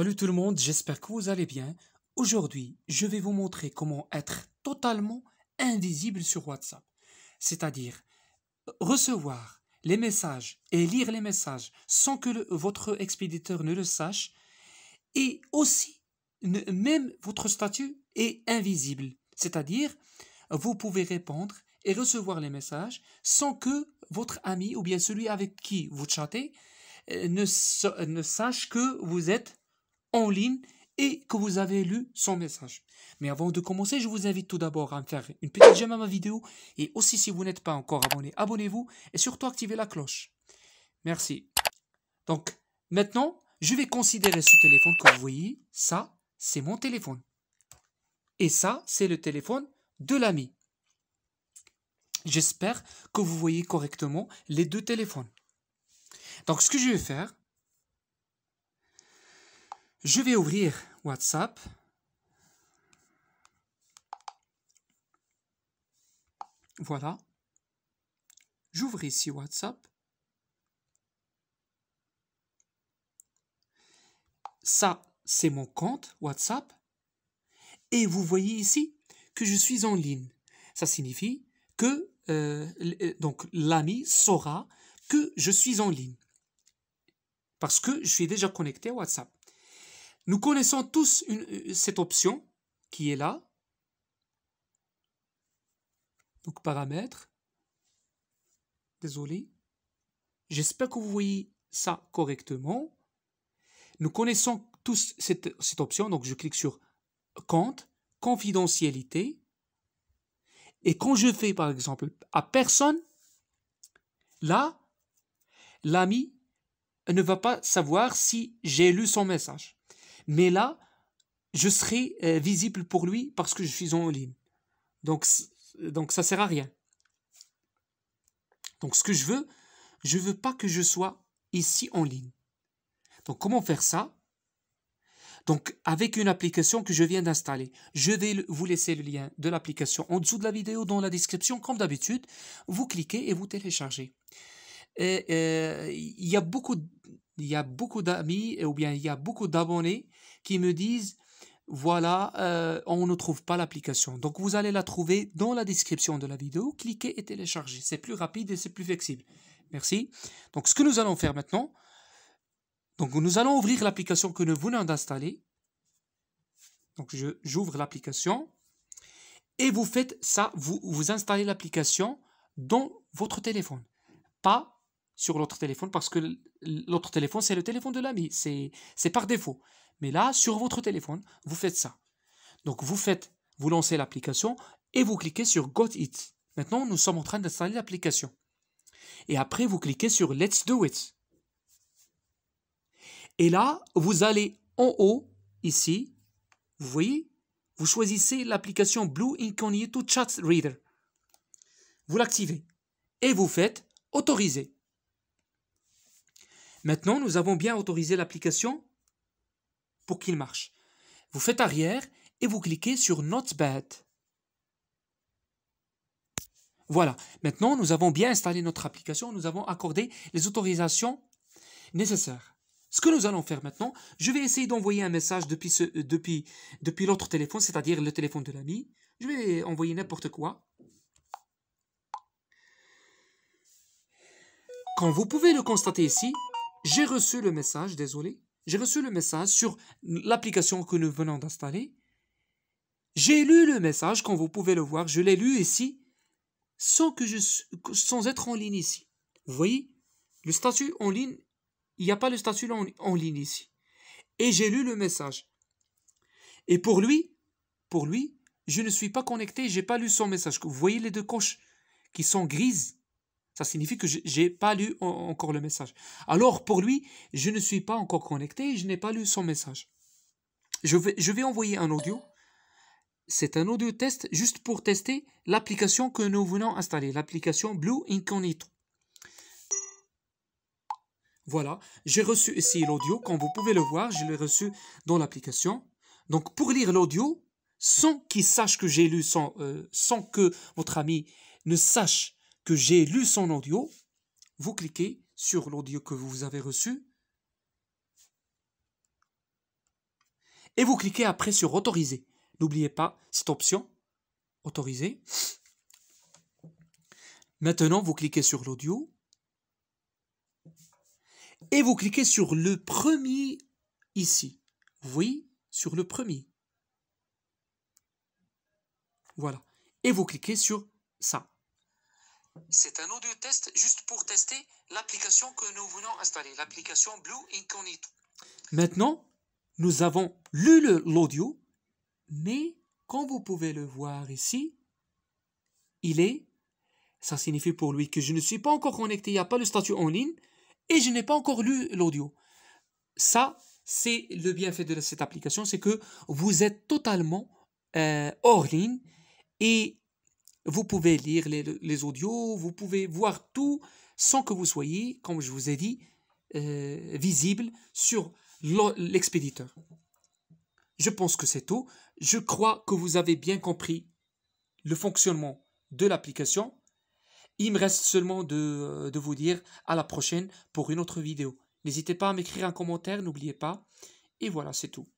Salut tout le monde, j'espère que vous allez bien. Aujourd'hui, je vais vous montrer comment être totalement invisible sur WhatsApp. C'est-à-dire recevoir les messages et lire les messages sans que votre expéditeur ne le sache. Et aussi, même votre statut est invisible. C'est-à-dire, vous pouvez répondre et recevoir les messages sans que votre ami ou bien celui avec qui vous chattez euh, ne, ne sache que vous êtes en ligne et que vous avez lu son message. Mais avant de commencer, je vous invite tout d'abord à me faire une petite j'aime à ma vidéo et aussi si vous n'êtes pas encore abonné, abonnez-vous et surtout activez la cloche. Merci. Donc maintenant, je vais considérer ce téléphone que vous voyez. Ça, c'est mon téléphone. Et ça, c'est le téléphone de l'ami. J'espère que vous voyez correctement les deux téléphones. Donc ce que je vais faire, je vais ouvrir WhatsApp. Voilà. J'ouvre ici WhatsApp. Ça, c'est mon compte WhatsApp. Et vous voyez ici que je suis en ligne. Ça signifie que euh, euh, donc l'ami saura que je suis en ligne. Parce que je suis déjà connecté à WhatsApp. Nous connaissons tous euh, cette option qui est là. Donc paramètres. Désolé. J'espère que vous voyez ça correctement. Nous connaissons tous cette, cette option, donc je clique sur compte, confidentialité. Et quand je fais par exemple à personne, là, l'ami ne va pas savoir si j'ai lu son message. Mais là, je serai euh, visible pour lui parce que je suis en ligne. Donc, donc ça sert à rien. Donc ce que je veux, je veux pas que je sois ici en ligne. Donc comment faire ça Donc avec une application que je viens d'installer. Je vais vous laisser le lien de l'application en dessous de la vidéo dans la description comme d'habitude. Vous cliquez et vous téléchargez. Euh, il y a beaucoup, il y a beaucoup d'amis ou bien il y a beaucoup d'abonnés qui me disent voilà, euh, on ne trouve pas l'application. Donc vous allez la trouver dans la description de la vidéo. Cliquez et téléchargez. C'est plus rapide et c'est plus flexible. Merci. Donc ce que nous allons faire maintenant, donc nous allons ouvrir l'application que nous venons d'installer. Donc j'ouvre l'application et vous faites ça, vous, vous installez l'application dans votre téléphone, pas sur l'autre téléphone parce que l'autre téléphone, c'est le téléphone de l'ami, c'est par défaut. Mais là, sur votre téléphone, vous faites ça. Donc vous faites, vous lancez l'application et vous cliquez sur Got It. Maintenant, nous sommes en train d'installer l'application. Et après, vous cliquez sur Let's Do It. Et là, vous allez en haut, ici, vous voyez, vous choisissez l'application Blue Incognito Chat Reader. Vous l'activez et vous faites Autoriser. Maintenant, nous avons bien autorisé l'application pour qu'il marche. Vous faites arrière et vous cliquez sur Not Bad. Voilà, maintenant nous avons bien installé notre application, nous avons accordé les autorisations nécessaires. Ce que nous allons faire maintenant, je vais essayer d'envoyer un message depuis, euh, depuis, depuis l'autre téléphone, c'est-à-dire le téléphone de l'ami. Je vais envoyer n'importe quoi. Quand vous pouvez le constater ici, j'ai reçu le message, désolé, j'ai reçu le message sur l'application que nous venons d'installer. J'ai lu le message, comme vous pouvez le voir, je l'ai lu ici, sans, que je, sans être en ligne ici. Vous voyez, le statut en ligne, il n'y a pas le statut en, ligne ici. Et j'ai lu le message. Et pour lui, pour lui, je ne suis pas connecté, j'ai pas lu son message. Vous voyez les deux coches qui sont grises ça signifie que je n'ai pas lu encore le message. Alors pour lui, je ne suis pas encore connecté et je n'ai pas lu son message. Je vais, je vais envoyer un audio. C'est un audio test juste pour tester l'application que nous venons installer, l'application Blue Incognito. Voilà, j'ai reçu ici l'audio. Comme vous pouvez le voir, je l'ai reçu dans l'application. Donc pour lire l'audio, sans qu'il sache que j'ai lu, sans, euh, sans, que votre ami ne sache j'ai lu son audio, vous cliquez sur l'audio que vous avez reçu et vous cliquez après sur autoriser. N'oubliez pas cette option autoriser. Maintenant, vous cliquez sur l'audio et vous cliquez sur le premier ici. Oui, sur le premier. Voilà. Et vous cliquez sur ça. C'est un audio test juste pour tester l'application que nous venons installer, l'application Blue Incognito. Maintenant, nous avons lu l'audio, mais comme vous pouvez le voir ici, il est, ça signifie pour lui que je ne suis pas encore connecté, il n'y a pas le statut en ligne, et je n'ai pas encore lu l'audio. Ça, c'est le bienfait de cette application, c'est que vous êtes totalement euh, hors ligne et vous pouvez lire les, audios, vous pouvez voir tout sans que vous soyez, comme je vous ai dit, euh, visible sur l'expéditeur. Je pense que c'est tout. Je crois que vous avez bien compris le fonctionnement de l'application. Il me reste seulement de, euh, vous dire à la prochaine pour une autre vidéo. N'hésitez pas à m'écrire un commentaire, n'oubliez pas. Et voilà, c'est tout.